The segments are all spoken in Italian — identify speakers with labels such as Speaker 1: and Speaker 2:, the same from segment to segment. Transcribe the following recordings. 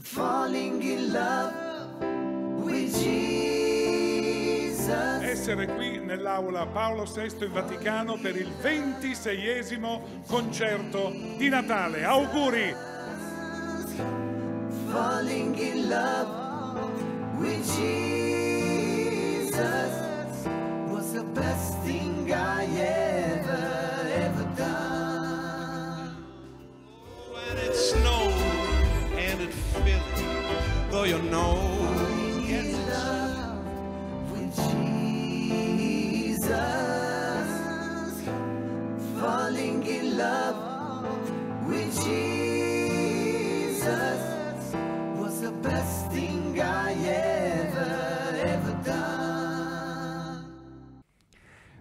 Speaker 1: Falling in love with Jesus. Essere qui nell'aula Paolo VI in Vaticano per il 26esimo concerto di Natale. Auguri!
Speaker 2: Falling in love with Jesus was the best thing. your nose. falling in love with Jesus was the best thing I ever, ever done.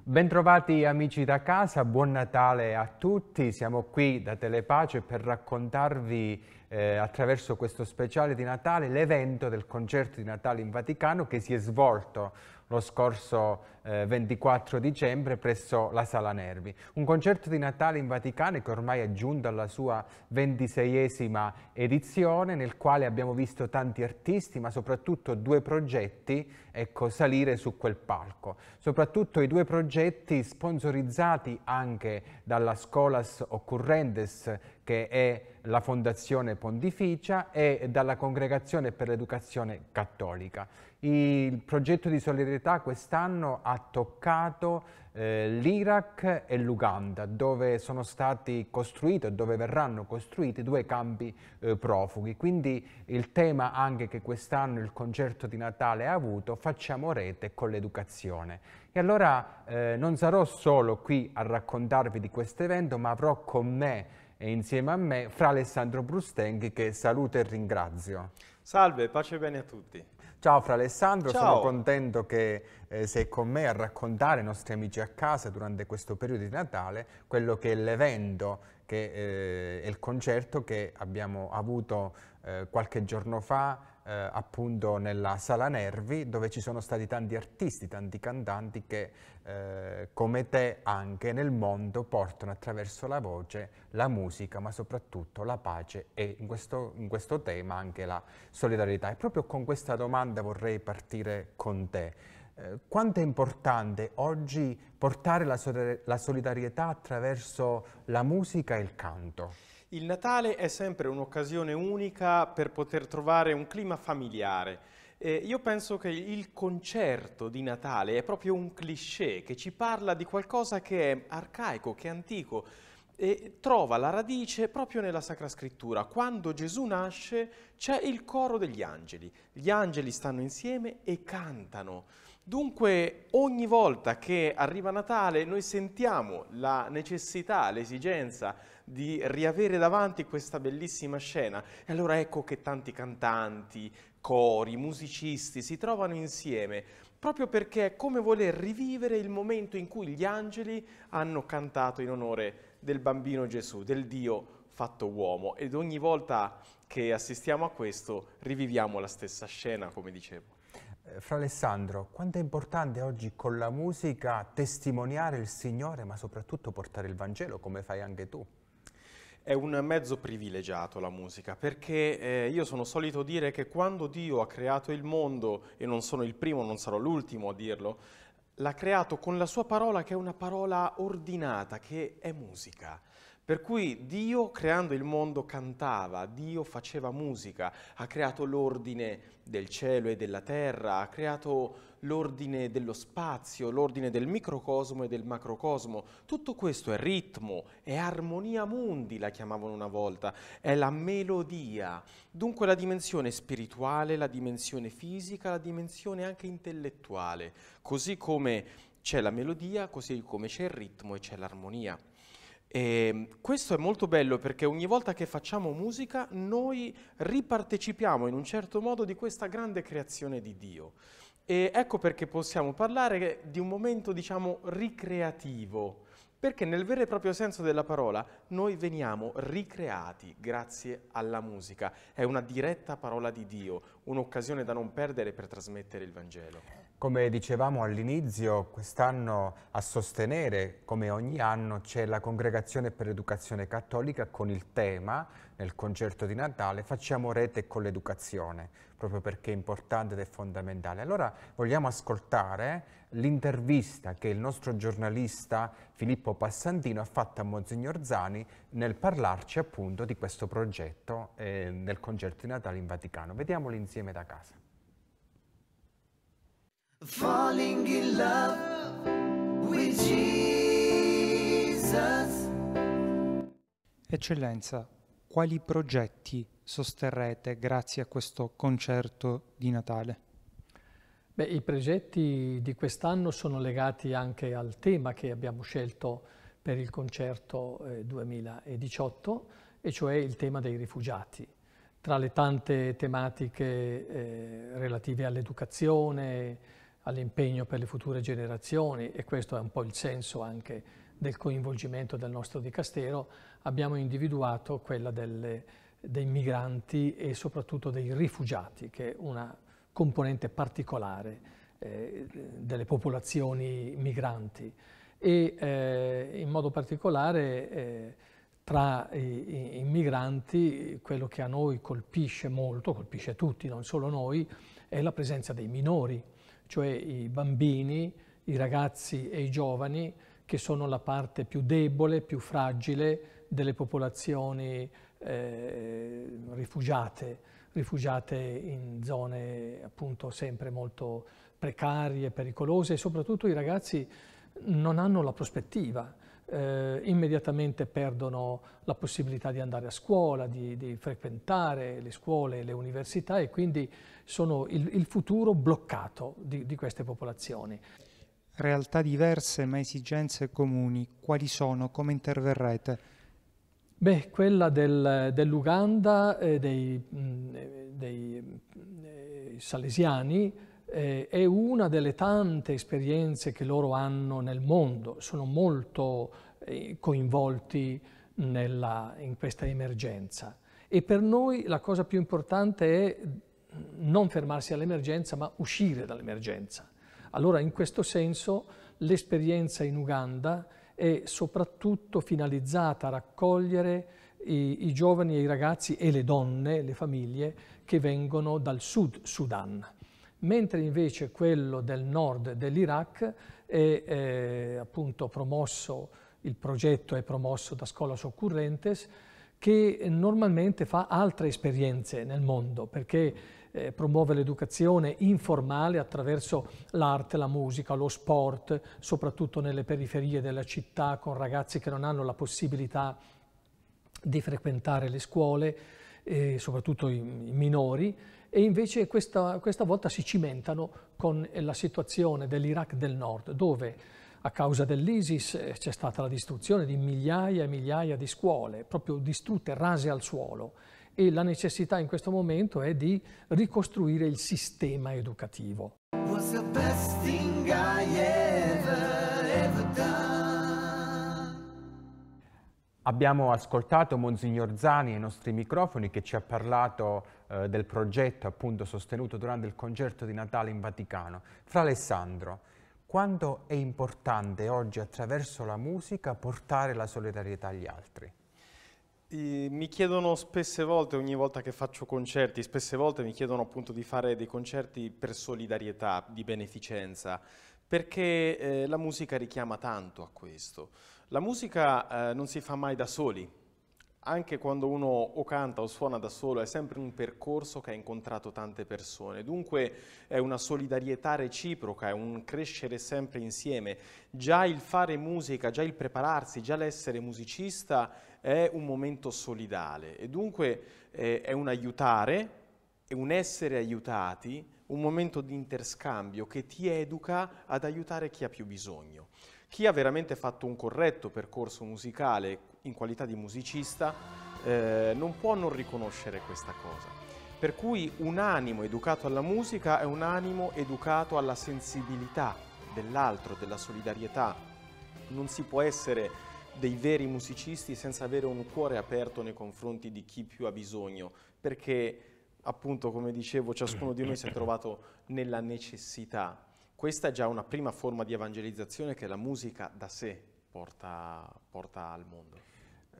Speaker 3: Bentrovati amici da casa, buon Natale a tutti, siamo qui da Telepace per raccontarvi eh, attraverso questo speciale di Natale l'evento del concerto di Natale in Vaticano che si è svolto lo scorso eh, 24 dicembre presso la Sala Nervi. Un concerto di Natale in Vaticano che ormai è giunto alla sua ventiseiesima edizione, nel quale abbiamo visto tanti artisti, ma soprattutto due progetti ecco, salire su quel palco. Soprattutto i due progetti sponsorizzati anche dalla Scolas Occurrentes, che è la Fondazione Pontificia e dalla Congregazione per l'Educazione Cattolica. Il progetto di solidarietà quest'anno ha toccato eh, l'Iraq e l'Uganda, dove sono stati costruiti dove verranno costruiti due campi eh, profughi. Quindi il tema anche che quest'anno il concerto di Natale ha avuto, facciamo rete con l'educazione. E allora eh, non sarò solo qui a raccontarvi di questo evento, ma avrò con me e insieme a me fra Alessandro Brustenghi che saluto e ringrazio. Salve, pace e bene a tutti. Ciao fra Alessandro, Ciao. sono contento che eh, sei con me a raccontare ai nostri amici a casa durante questo periodo di Natale quello che è l'evento, che eh, è il concerto che abbiamo avuto eh, qualche giorno fa eh, appunto nella Sala Nervi dove ci sono stati tanti artisti, tanti cantanti che eh, come te anche nel mondo portano attraverso la voce la musica ma soprattutto la pace e in questo, in questo tema anche la solidarietà. E proprio con questa domanda vorrei partire con te eh, quanto è importante oggi portare la, solidarietà attraverso la musica e il canto?
Speaker 4: Il Natale è sempre un'occasione unica per poter trovare un clima familiare. Eh, io penso che il concerto di Natale è proprio un cliché che ci parla di qualcosa che è arcaico, che è antico e trova la radice proprio nella Sacra Scrittura. Quando Gesù nasce c'è il coro degli angeli, gli angeli stanno insieme e cantano. Dunque ogni volta che arriva Natale noi sentiamo la necessità, l'esigenza di riavere davanti questa bellissima scena. E allora ecco che tanti cantanti, cori, musicisti si trovano insieme proprio perché è come voler rivivere il momento in cui gli angeli hanno cantato in onore del bambino Gesù, del Dio fatto uomo ed ogni volta che assistiamo a questo riviviamo la stessa scena, come dicevo.
Speaker 3: Eh, fra Alessandro, quanto è importante oggi con la musica testimoniare il Signore, ma soprattutto portare il Vangelo,
Speaker 4: come fai anche tu? È un mezzo privilegiato la musica, perché eh, io sono solito dire che quando Dio ha creato il mondo, e non sono il primo, non sarò l'ultimo a dirlo, l'ha creato con la sua parola che è una parola ordinata, che è musica. Per cui Dio creando il mondo cantava, Dio faceva musica, ha creato l'ordine del cielo e della terra, ha creato l'ordine dello spazio, l'ordine del microcosmo e del macrocosmo. Tutto questo è ritmo, è armonia mundi, la chiamavano una volta, è la melodia. Dunque la dimensione spirituale, la dimensione fisica, la dimensione anche intellettuale, così come c'è la melodia, così come c'è il ritmo e c'è l'armonia. E ehm, questo è molto bello perché ogni volta che facciamo musica noi ripartecipiamo in un certo modo di questa grande creazione di Dio. E ecco perché possiamo parlare di un momento, diciamo, ricreativo, perché nel vero e proprio senso della parola noi veniamo ricreati grazie alla musica. È una diretta parola di Dio, un'occasione da non perdere per trasmettere il Vangelo. Come
Speaker 3: dicevamo all'inizio, quest'anno a sostenere, come ogni anno, c'è la Congregazione per l'Educazione Cattolica con il tema, nel concerto di Natale, facciamo rete con l'educazione, proprio perché è importante ed è fondamentale. Allora vogliamo ascoltare l'intervista che il nostro giornalista Filippo Passantino ha fatto a Monsignor Zani nel parlarci appunto di questo progetto eh, nel concerto di Natale in Vaticano. Vediamolo insieme da casa.
Speaker 2: Falling in love with Jesus.
Speaker 3: Eccellenza, quali progetti sosterrete
Speaker 5: grazie a questo concerto di Natale?
Speaker 6: Beh, I progetti di quest'anno sono legati anche al tema che abbiamo scelto per il concerto 2018, eh, e cioè il tema dei rifugiati. Tra le tante tematiche eh, relative all'educazione, all'impegno per le future generazioni e questo è un po' il senso anche del coinvolgimento del nostro dicastero, abbiamo individuato quella delle, dei migranti e soprattutto dei rifugiati, che è una componente particolare eh, delle popolazioni migranti e eh, in modo particolare eh, tra i, i, migranti quello che a noi colpisce molto, colpisce tutti, non solo noi, è la presenza dei minori cioè i bambini, i ragazzi e i giovani, che sono la parte più debole, più fragile delle popolazioni eh, rifugiate, rifugiate in zone appunto sempre molto precarie, pericolose e soprattutto i ragazzi non hanno la prospettiva, eh, immediatamente perdono la possibilità di andare a scuola, di, di frequentare le scuole, e le università e quindi sono il, il futuro bloccato di, di queste popolazioni. Realtà diverse ma esigenze comuni, quali sono, come interverrete? Beh, quella del, dell'Uganda, eh, dei, mh, mm, dei eh, salesiani, eh, è una delle tante esperienze che loro hanno nel mondo, sono molto eh, coinvolti nella, in questa emergenza. E per noi la cosa più importante è non fermarsi all'emergenza, ma uscire dall'emergenza. Allora, in questo senso, l'esperienza in Uganda è soprattutto finalizzata a raccogliere i, i giovani e i ragazzi e le donne, le famiglie, che vengono dal Sud Sudan mentre invece quello del nord dell'Iraq è, è eh, appunto promosso, il progetto è promosso da Scolas Occurrentes, che normalmente fa altre esperienze nel mondo, perché eh, promuove l'educazione informale attraverso l'arte, la musica, lo sport, soprattutto nelle periferie della città, con ragazzi che non hanno la possibilità di frequentare le scuole, eh, soprattutto i, i minori, e invece questa, questa volta si cimentano con eh, la situazione dell'Iraq del nord, dove a causa dell'ISIS eh, c'è stata la distruzione di migliaia e migliaia di scuole, proprio distrutte, rase al suolo e la necessità in questo momento è di ricostruire il sistema educativo.
Speaker 3: Abbiamo ascoltato Monsignor Zani ai nostri microfoni che ci ha parlato eh, del progetto appunto sostenuto durante il concerto di Natale in Vaticano. Fra Alessandro, quanto è importante oggi attraverso la musica portare la solidarietà
Speaker 4: agli altri? Mi chiedono spesse volte, ogni volta che faccio concerti, spesse volte mi chiedono appunto di fare dei concerti per solidarietà, di beneficenza, perché eh, la musica richiama tanto a questo. La musica eh, non si fa mai da soli, anche quando uno o canta o suona da solo, è sempre un percorso che ha incontrato tante persone. Dunque è una solidarietà reciproca, è un crescere sempre insieme. Già il fare musica, già il prepararsi, già l'essere musicista è un momento solidale e dunque eh, è un aiutare, è un essere aiutati, un momento di interscambio che ti educa ad aiutare chi ha più bisogno. Chi ha veramente fatto un corretto percorso musicale in qualità di musicista eh, non può non riconoscere questa cosa. Per cui un animo educato alla musica è un animo educato alla sensibilità dell'altro, della solidarietà. Non si può essere dei veri musicisti senza avere un cuore aperto nei confronti di chi più ha bisogno, perché appunto come dicevo ciascuno di noi si è trovato nella necessità questa è già una prima forma di evangelizzazione che la musica da sé porta, porta al mondo.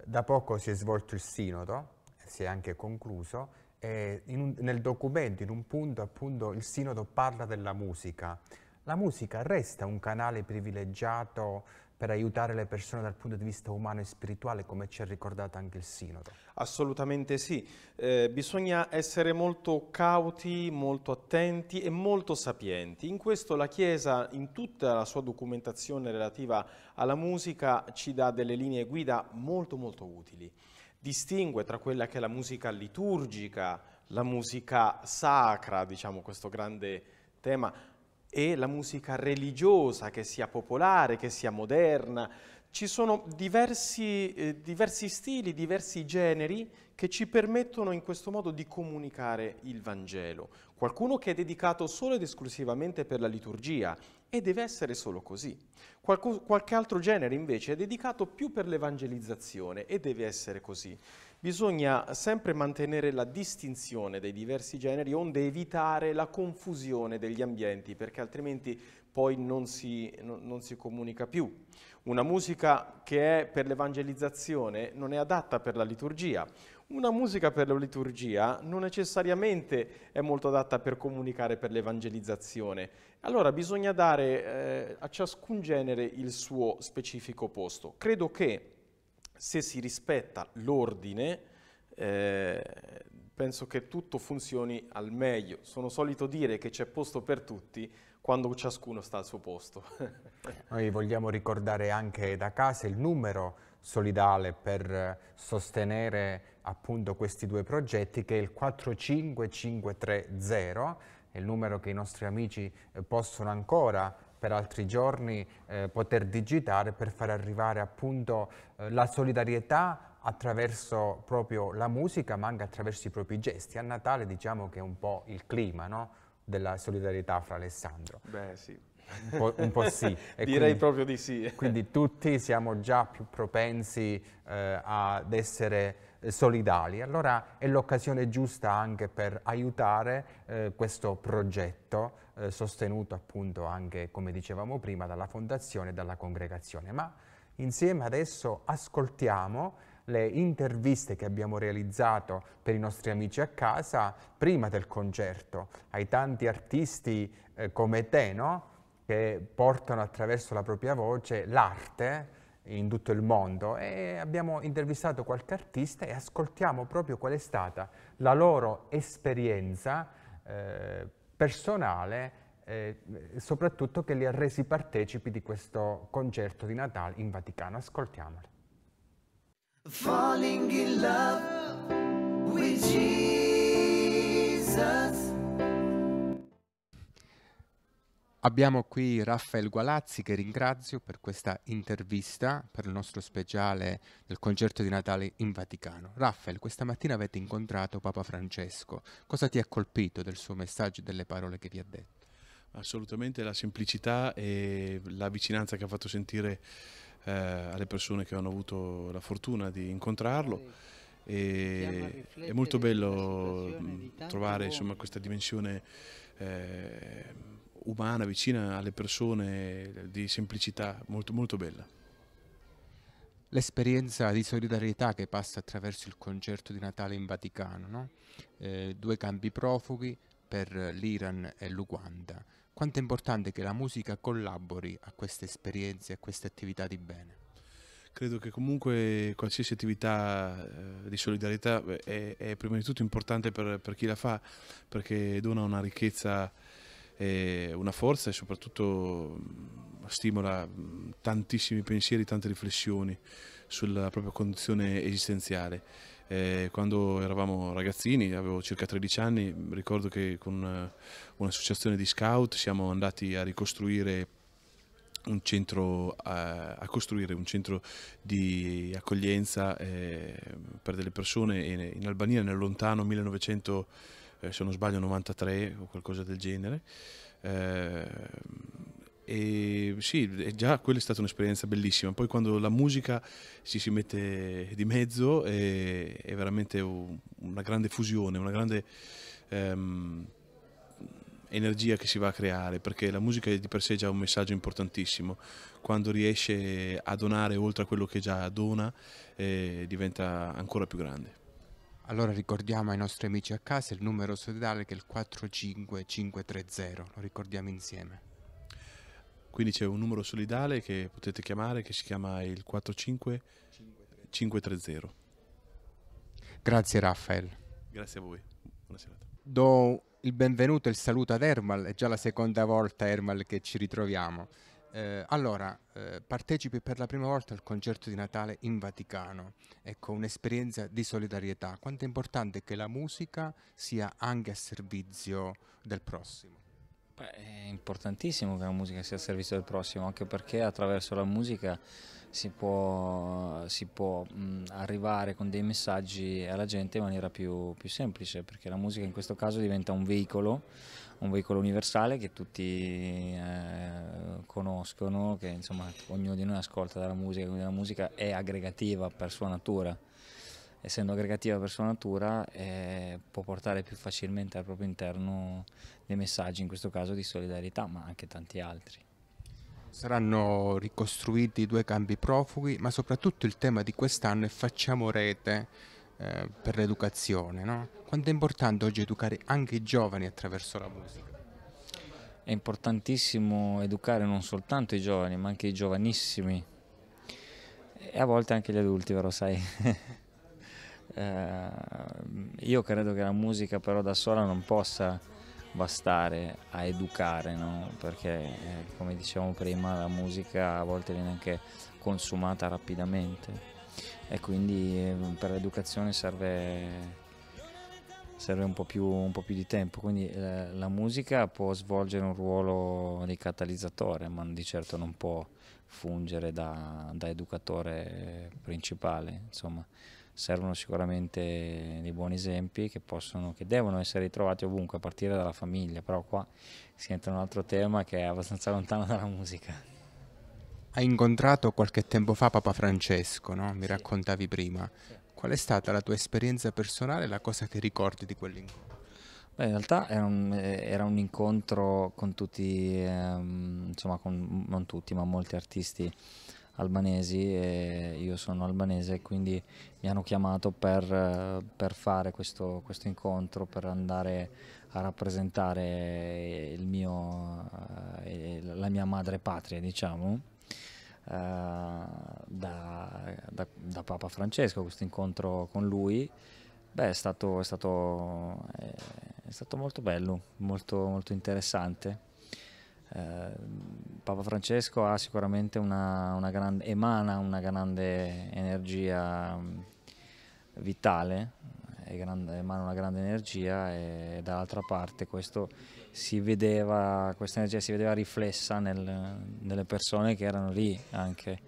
Speaker 3: Da poco si è svolto il sinodo, si è anche concluso, e un, nel documento, in un punto appunto, il sinodo parla della musica. La musica resta un canale privilegiato per aiutare le persone dal punto di vista umano e
Speaker 4: spirituale, come ci ha ricordato anche il Sinodo. Assolutamente sì, eh, bisogna essere molto cauti, molto attenti e molto sapienti. In questo la Chiesa, in tutta la sua documentazione relativa alla musica, ci dà delle linee guida molto molto utili. Distingue tra quella che è la musica liturgica, la musica sacra, diciamo questo grande tema, e la musica religiosa, che sia popolare, che sia moderna. Ci sono diversi, eh, diversi stili, diversi generi che ci permettono in questo modo di comunicare il Vangelo qualcuno che è dedicato solo ed esclusivamente per la liturgia e deve essere solo così. Qualco, qualche altro genere invece è dedicato più per l'evangelizzazione e deve essere così. Bisogna sempre mantenere la distinzione dei diversi generi onde evitare la confusione degli ambienti perché altrimenti poi non si, no, non si comunica più. Una musica che è per l'evangelizzazione non è adatta per la liturgia una musica per la liturgia non necessariamente è molto adatta per comunicare per l'evangelizzazione, allora bisogna dare eh, a ciascun genere il suo specifico posto. Credo che se si rispetta l'ordine, eh, penso che tutto funzioni al meglio. Sono solito dire che c'è posto per tutti, quando ciascuno sta al suo posto.
Speaker 3: Noi vogliamo ricordare anche da casa il numero solidale per sostenere appunto questi due progetti che è il 45530, il numero che i nostri amici eh, possono ancora per altri giorni eh, poter digitare per far arrivare appunto eh, la solidarietà attraverso proprio la musica ma anche attraverso i propri gesti. A Natale diciamo che è un po' il clima no? della solidarietà fra Alessandro. Beh sì. Un po', un po sì. Direi quindi, proprio di sì. quindi tutti siamo già più propensi eh, ad essere eh, solidali. Allora è l'occasione giusta anche per aiutare eh, questo progetto eh, sostenuto appunto anche, come dicevamo prima, dalla Fondazione e dalla Congregazione. Ma insieme adesso ascoltiamo le interviste che abbiamo realizzato per i nostri amici a casa prima del concerto, ai tanti artisti eh, come te, no? che portano attraverso la propria voce l'arte in tutto il mondo e abbiamo intervistato qualche artista e ascoltiamo proprio qual è stata la loro esperienza eh, personale eh, soprattutto che li ha resi partecipi di questo concerto di Natale in Vaticano. Ascoltiamoli.
Speaker 2: Falling in love with Jesus
Speaker 3: Abbiamo qui Raffaele Gualazzi che ringrazio per questa intervista per il nostro speciale del concerto di Natale in Vaticano. Raffaele, questa mattina avete incontrato Papa Francesco. Cosa ti ha colpito del suo
Speaker 7: messaggio e delle parole che vi ha detto? Assolutamente la semplicità e la vicinanza che ha fatto sentire eh, alle persone che hanno avuto la fortuna di incontrarlo. E è molto bello mm, trovare insomma, questa dimensione eh, umana, vicina alle persone, di semplicità, molto, molto bella. L'esperienza
Speaker 3: di solidarietà che passa attraverso il concerto di Natale in Vaticano, no? eh, due campi profughi per l'Iran e l'Uganda. Quanto è importante che la musica collabori a queste esperienze, a queste attività di bene?
Speaker 7: credo che comunque qualsiasi attività eh, di solidarietà è, è, prima di tutto importante per, per, chi la fa perché dona una ricchezza è una forza e soprattutto stimola tantissimi pensieri, tante riflessioni sulla propria condizione esistenziale. Eh, quando eravamo ragazzini, avevo circa 13 anni, ricordo che con eh, un'associazione di scout siamo andati a ricostruire un centro, a, a costruire un centro di accoglienza eh, per delle persone in, in Albania nel lontano 1900 eh, se non sbaglio 93 o qualcosa del genere. Eh, e sì, già quella è stata un'esperienza bellissima. Poi quando la musica ci si mette di mezzo è, è veramente una grande fusione, una grande... Ehm, energia che si va a creare, perché la musica di per sé è già un messaggio importantissimo. Quando riesce a donare oltre a quello che già dona, eh, diventa ancora più grande. Allora ricordiamo ai nostri amici a casa il numero solidale che è il 45530, lo ricordiamo insieme. Quindi c'è un numero solidale che potete chiamare che si chiama il 45530. Grazie Raffaele. Grazie a voi, buona serata.
Speaker 3: Do il benvenuto e il saluto ad Ermal, è già la seconda volta Ermal che ci ritroviamo. Eh, allora, eh, partecipi per la prima volta al concerto di Natale in Vaticano, ecco un'esperienza di solidarietà. Quanto è importante che la musica sia
Speaker 5: anche a servizio del prossimo? Beh, è importantissimo che la musica sia a servizio del prossimo, anche perché attraverso la musica si può, si può mh, arrivare con dei messaggi alla gente in maniera più, più semplice, perché la musica in questo caso diventa un veicolo un veicolo universale che tutti eh, conoscono, che insomma ognuno di noi ascolta dalla musica, quindi la musica è aggregativa per sua natura. Essendo aggregativa per sua natura eh, può portare più facilmente al proprio interno dei messaggi, in questo caso di solidarietà, ma anche tanti altri.
Speaker 3: Saranno ricostruiti i due campi profughi, ma soprattutto il tema di quest'anno è Facciamo Rete eh, per l'educazione. No? Quanto è importante oggi
Speaker 5: educare anche i giovani attraverso la musica? È importantissimo educare non soltanto i giovani, ma anche i giovanissimi e a volte anche gli adulti, vero sai? eh, io credo che la musica però da sola non possa bastare a educare, no? perché eh, come dicevamo prima la musica a volte viene anche consumata rapidamente e quindi ehm, per l'educazione serve serve un po, più, un po' più, di tempo, quindi eh, la musica può svolgere un ruolo di catalizzatore, ma di certo non può fungere da, da educatore principale, insomma servono sicuramente dei buoni esempi che, possono, che devono essere ritrovati ovunque, a partire dalla famiglia, però qua si entra in un altro tema che è abbastanza lontano dalla musica.
Speaker 3: Hai incontrato qualche tempo fa Papa Francesco, no? mi sì. raccontavi prima. Sì. Qual è stata la tua esperienza personale, la cosa che ricordi di quell'incontro?
Speaker 5: Beh, in realtà era un, eh, era un, incontro con tutti, ehm, insomma, con, non tutti, ma molti artisti albanesi e io sono albanese quindi mi hanno chiamato per, per fare questo, questo, incontro, per andare a rappresentare mio, eh, la mia madre patria, diciamo eh, da, da, da, Papa Francesco, questo incontro con lui, beh, è stato, è stato, eh, è, stato molto bello, molto, molto interessante. Eh, Papa Francesco ha sicuramente una, una grande, emana una grande energia mm, vitale, grande, emana una grande energia e dall'altra parte vedeva, questa energia si vedeva riflessa nel, nelle persone che erano lì anche,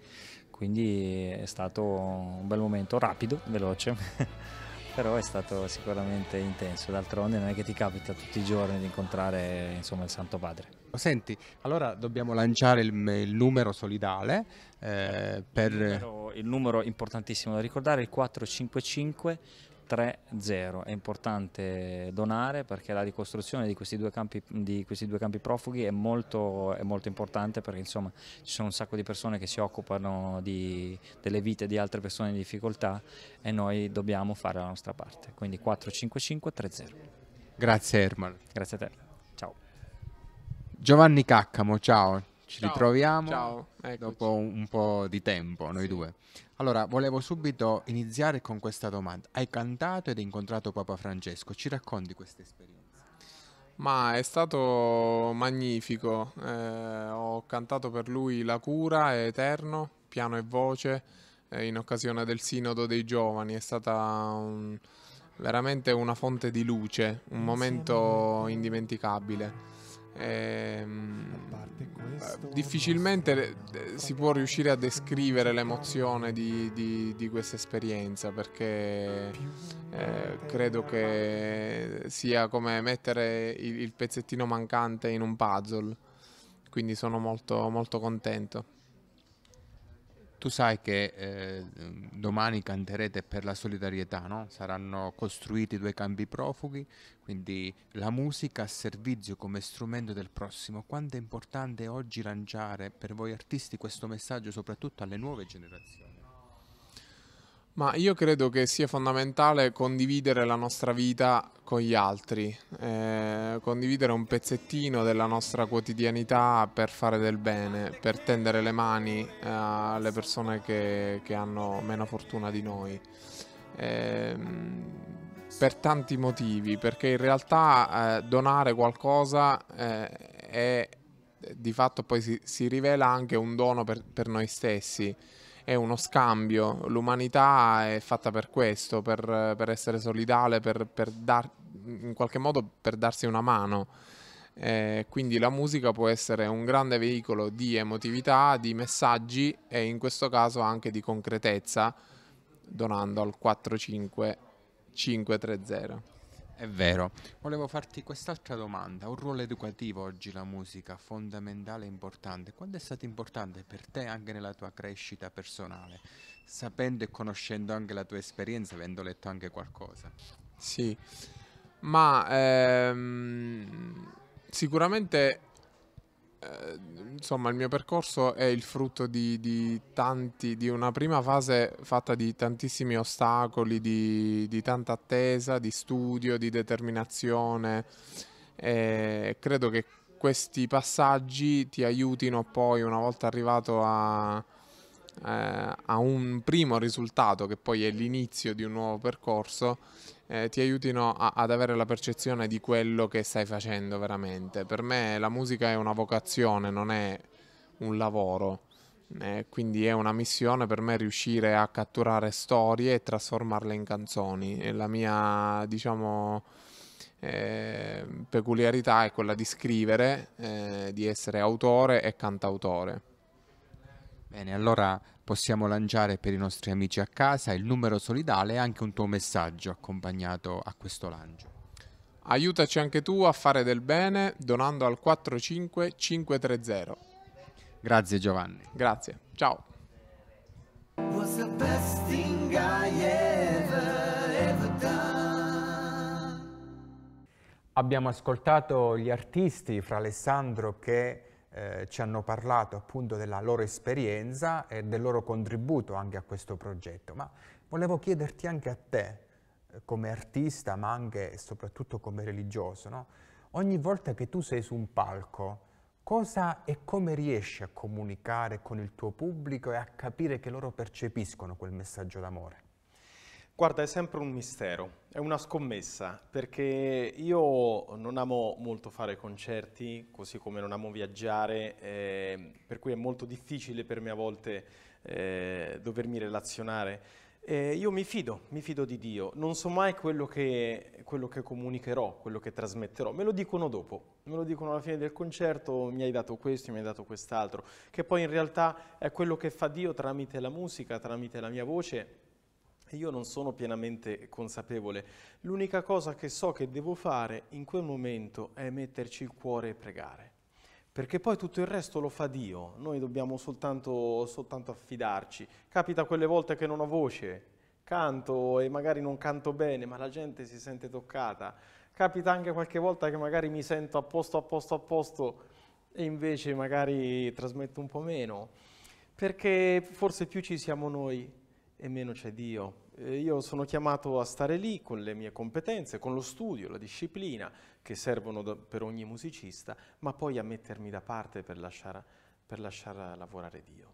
Speaker 5: quindi è stato un bel momento, rapido, veloce, però è stato sicuramente intenso, d'altronde non è che ti capita tutti i giorni di incontrare insomma, il Santo Padre. Senti, allora dobbiamo lanciare il, il numero solidale. Eh, per... il, numero, il numero importantissimo da ricordare è il 455 3-0. È importante donare perché la ricostruzione di questi due campi, questi due campi profughi è molto, è molto, importante perché insomma, ci sono un sacco di persone che si occupano di, delle vite di altre persone in difficoltà e noi dobbiamo fare la nostra parte. Quindi 4-5-5-3-0.
Speaker 3: Grazie Herman.
Speaker 5: Grazie a te. Ciao.
Speaker 3: Giovanni Caccamo, ciao. Ci Ciao. ritroviamo Ciao. dopo un, po' di tempo, noi sì. due. Allora, volevo subito iniziare con questa domanda. Hai cantato ed incontrato Papa Francesco, ci racconti questa esperienza?
Speaker 8: Ma è stato magnifico, eh, ho cantato per lui La cura è eterno, piano e voce, eh, in occasione del Sinodo dei Giovani, è stata un, veramente una fonte di luce, un momento indimenticabile. Ehm, questo, difficilmente si può riuscire a descrivere l'emozione di, di, di questa esperienza perché eh, credo che sia come mettere il, il, pezzettino mancante in un puzzle quindi sono molto, molto contento
Speaker 3: tu sai che eh, domani canterete per la solidarietà, no? saranno costruiti due campi profughi, quindi la musica a servizio come strumento del prossimo. Quanto è importante oggi
Speaker 8: lanciare per voi artisti questo messaggio, soprattutto alle nuove generazioni? Ma io credo che sia fondamentale condividere la nostra vita con gli altri, eh, condividere un pezzettino della nostra quotidianità per fare del bene, per tendere le mani eh, alle persone che, che, hanno meno fortuna di noi. Eh, per tanti motivi, perché in realtà eh, donare qualcosa eh, è di fatto poi si, si rivela anche un dono per, per noi stessi è uno scambio, l'umanità è fatta per questo, per, per essere solidale, per, per dar, in qualche modo per darsi una mano. Eh, quindi la musica può essere un grande veicolo di emotività, di messaggi e in questo caso anche di concretezza, donando al 45530. È vero.
Speaker 3: Volevo farti quest'altra domanda. Un ruolo educativo oggi la musica, fondamentale e importante. Quando è stato importante per te anche nella tua crescita personale? Sapendo e conoscendo
Speaker 8: anche la tua esperienza, avendo letto anche qualcosa. Sì, ma ehm, sicuramente eh, insomma il mio percorso è il frutto di, di, tanti, di una prima fase fatta di tantissimi ostacoli, di, di tanta attesa, di studio, di determinazione e credo che questi passaggi ti aiutino poi una volta arrivato a, eh, a un primo risultato che poi è l'inizio di un nuovo percorso eh, ti aiutino a, ad avere la percezione di quello che stai facendo veramente. Per me la musica è una vocazione, non è un lavoro. Eh, quindi è una missione per me riuscire a catturare storie e trasformarle in canzoni. E la mia, diciamo, eh, peculiarità è quella di scrivere, eh, di essere autore e cantautore. Bene, allora
Speaker 3: possiamo lanciare per i nostri amici a casa
Speaker 8: il numero solidale e anche un tuo messaggio accompagnato a questo lancio. Aiutaci anche tu a fare del bene donando al 45530.
Speaker 3: Grazie Giovanni.
Speaker 8: Grazie, ciao.
Speaker 3: Abbiamo ascoltato gli artisti fra Alessandro che eh, ci hanno parlato appunto della loro esperienza e del loro contributo anche a questo progetto, ma volevo chiederti anche a te, eh, come artista, ma anche e soprattutto come religioso, no? ogni volta che tu sei su un palco, cosa e come riesci a comunicare con il tuo pubblico e a capire che loro percepiscono quel messaggio
Speaker 4: d'amore? Guarda, è sempre un mistero, è una scommessa, perché io non amo molto fare concerti, così come non amo viaggiare, eh, per cui è molto difficile per me a volte eh, dovermi relazionare. Eh, io mi fido, mi fido di Dio, non so mai quello che, quello che comunicherò, quello che trasmetterò, me lo dicono dopo, me lo dicono alla fine del concerto, mi hai dato questo, mi hai dato quest'altro, che poi in realtà è quello che fa Dio tramite la musica, tramite la mia voce io non sono pienamente consapevole, l'unica cosa che so che devo fare in quel momento è metterci il cuore e pregare, perché poi tutto il resto lo fa Dio, noi dobbiamo soltanto, soltanto affidarci. Capita quelle volte che non ho voce, canto e magari non canto bene, ma la gente si sente toccata. Capita anche qualche volta che magari mi sento a posto, a posto, a posto e invece magari trasmetto un po' meno, perché forse più ci siamo noi e meno c'è Dio. Eh, io sono chiamato a stare lì con le mie competenze, con lo studio, la disciplina che servono da, per ogni musicista, ma poi a mettermi da parte per lasciare, per lasciare lavorare Dio.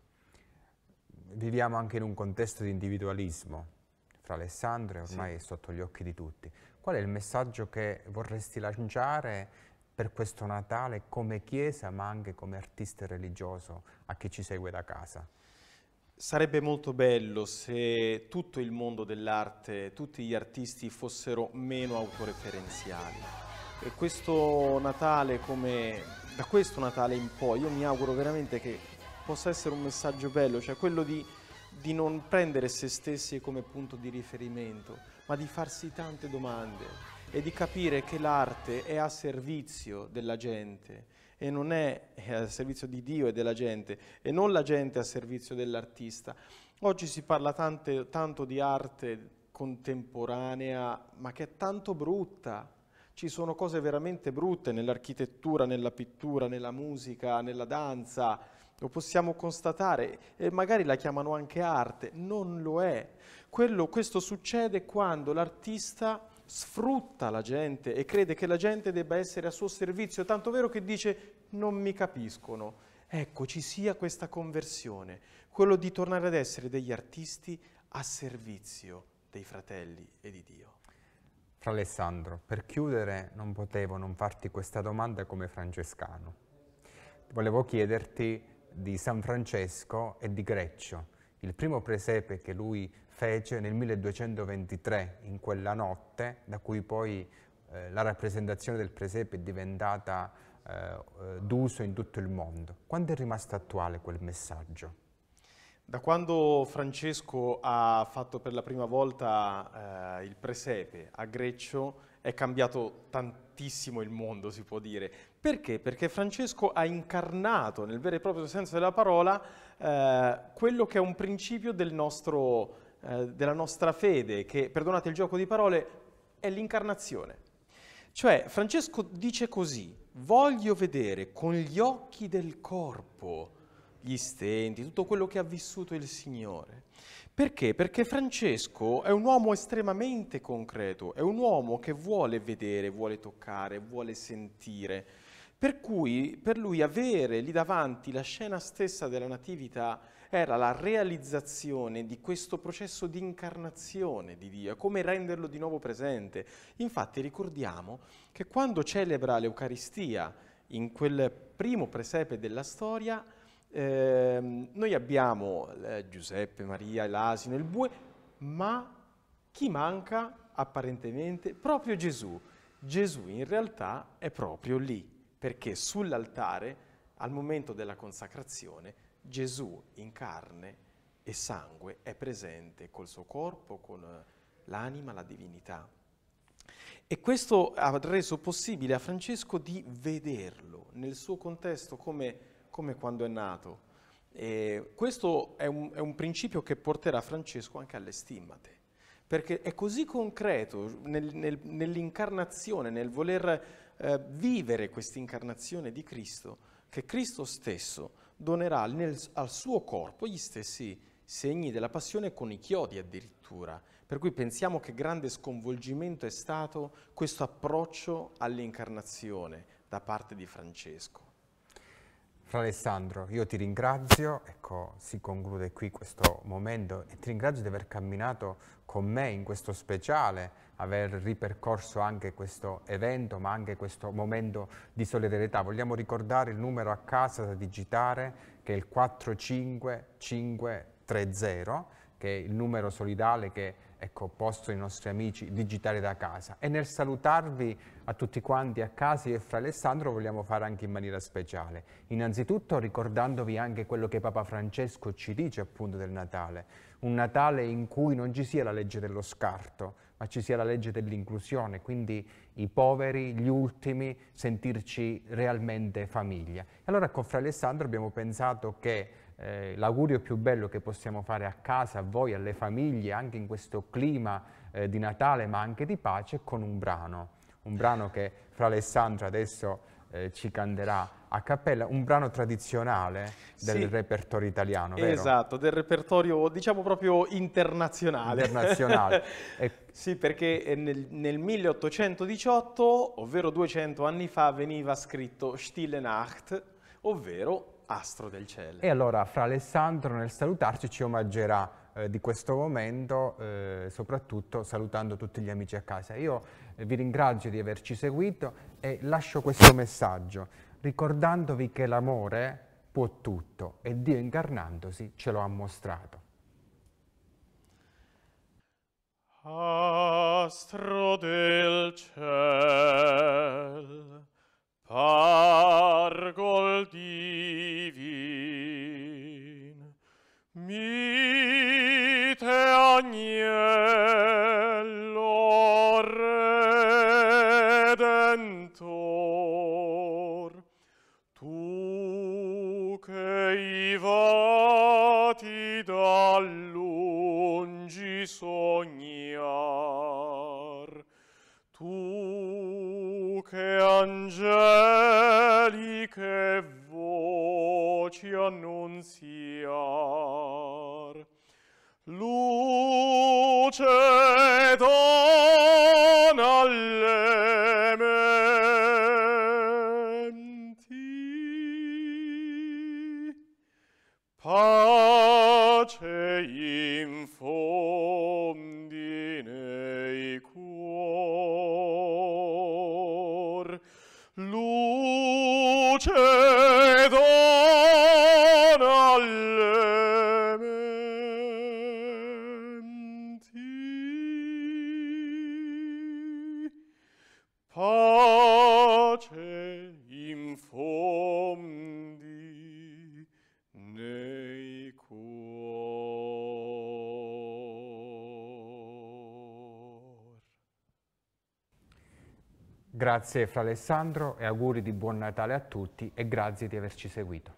Speaker 3: Viviamo anche in un contesto di individualismo, fra Alessandro e ormai sì. sotto gli occhi di tutti. Qual è il messaggio che vorresti lanciare per questo Natale come Chiesa, ma anche come artista religioso
Speaker 4: a chi ci segue da casa? Sarebbe molto bello se tutto il mondo dell'arte, tutti gli artisti fossero meno autoreferenziali. E questo Natale, come da questo Natale in poi, io mi auguro veramente che possa essere un messaggio bello, cioè quello di, di non prendere se stessi come punto di riferimento, ma di farsi tante domande e di capire che l'arte è a servizio della gente, e non è eh, al servizio di Dio e della gente e non la gente al servizio dell'artista. Oggi si parla tante, tanto di arte contemporanea, ma che è tanto brutta. Ci sono cose veramente brutte nell'architettura, nella pittura, nella musica, nella danza, lo possiamo constatare e magari la chiamano anche arte, non lo è. Quello, questo succede quando l'artista sfrutta la gente e crede che la gente debba essere a suo servizio, tanto vero che dice non mi capiscono. Ecco, ci sia questa conversione, quello di tornare ad essere degli artisti a servizio dei fratelli e di Dio. Fra Alessandro, per chiudere non
Speaker 3: potevo non farti questa domanda come francescano. Volevo chiederti di San Francesco e di Greccio, il primo presepe che lui fece nel 1223, in quella notte, da cui poi eh, la rappresentazione del presepe è diventata eh, eh, d'uso in tutto il mondo. Quando è rimasto attuale quel messaggio?
Speaker 4: Da quando Francesco ha fatto per la prima volta eh, il presepe a Greccio è cambiato tantissimo il mondo, si può dire. Perché? Perché Francesco ha incarnato nel vero e proprio senso della parola eh, quello che è un principio del nostro eh, della nostra fede, che, perdonate il gioco di parole, è l'incarnazione. Cioè, Francesco dice così, voglio vedere con gli occhi del corpo gli stenti, tutto quello che ha vissuto il Signore. Perché? Perché Francesco è un uomo estremamente concreto, è un uomo che vuole vedere, vuole toccare, vuole sentire. Per cui per lui avere lì davanti la scena stessa della Natività era la realizzazione di questo processo di incarnazione di Dio, come renderlo di nuovo presente. Infatti ricordiamo che quando celebra l'Eucaristia in quel primo presepe della storia, eh, noi abbiamo eh, Giuseppe, Maria, l'asino, il bue, ma chi manca apparentemente? Proprio Gesù. Gesù in realtà è proprio lì, perché sull'altare, al momento della consacrazione, Gesù in carne e sangue è presente col suo corpo, con eh, l'anima, la divinità. E questo ha reso possibile a Francesco di vederlo nel suo contesto come, come quando è nato. E questo è un, è un principio che porterà Francesco anche alle stimmate perché è così concreto nel, nel, nell'incarnazione, nel voler eh, vivere questa incarnazione di Cristo, che Cristo stesso donerà nel, al suo corpo gli stessi segni della passione con i chiodi addirittura. Per cui pensiamo che grande sconvolgimento è stato questo approccio all'incarnazione da parte di Francesco. Fra Alessandro, io ti
Speaker 3: ringrazio, ecco, si conclude qui questo momento e ti ringrazio di aver camminato con me in questo speciale, aver ripercorso anche questo evento, ma anche questo momento di solidarietà. Vogliamo ricordare il numero a casa da digitare che è il 45530, che è il numero solidale che ecco, posto i nostri amici digitali da casa. E nel salutarvi a tutti quanti a casa e fra Alessandro vogliamo fare anche in maniera speciale. Innanzitutto ricordandovi anche quello che Papa Francesco ci dice appunto del Natale. Un Natale in cui non ci sia la legge dello scarto, ma ci sia la legge dell'inclusione, quindi i poveri, gli ultimi, sentirci realmente famiglia. Allora con ecco, Fra Alessandro abbiamo pensato che eh, l'augurio più bello che possiamo fare a casa, a voi, alle famiglie, anche in questo clima eh, di Natale, ma anche di pace, con un brano. Un brano che fra Alessandro adesso eh, ci canterà a cappella, un brano tradizionale del sì, repertorio italiano, vero? Esatto,
Speaker 4: del repertorio diciamo proprio internazionale. Internazionale. Sì, perché eh, nel, nel, 1818, ovvero 200 anni fa, veniva scritto Stille Nacht, ovvero astro del cielo.
Speaker 3: E allora fra Alessandro nel salutarci ci omaggerà eh, di questo momento, eh, soprattutto salutando tutti gli amici a casa. Io eh, vi ringrazio di averci seguito e lascio questo messaggio, ricordandovi che l'amore può tutto e Dio incarnandosi ce lo ha mostrato.
Speaker 1: Astro del cielo pargol divin. Mite agnello redentor, tu che i vati da lungi so, angelice voci annuncia.
Speaker 3: Grazie fra Alessandro e auguri di buon Natale a tutti e grazie di averci seguito.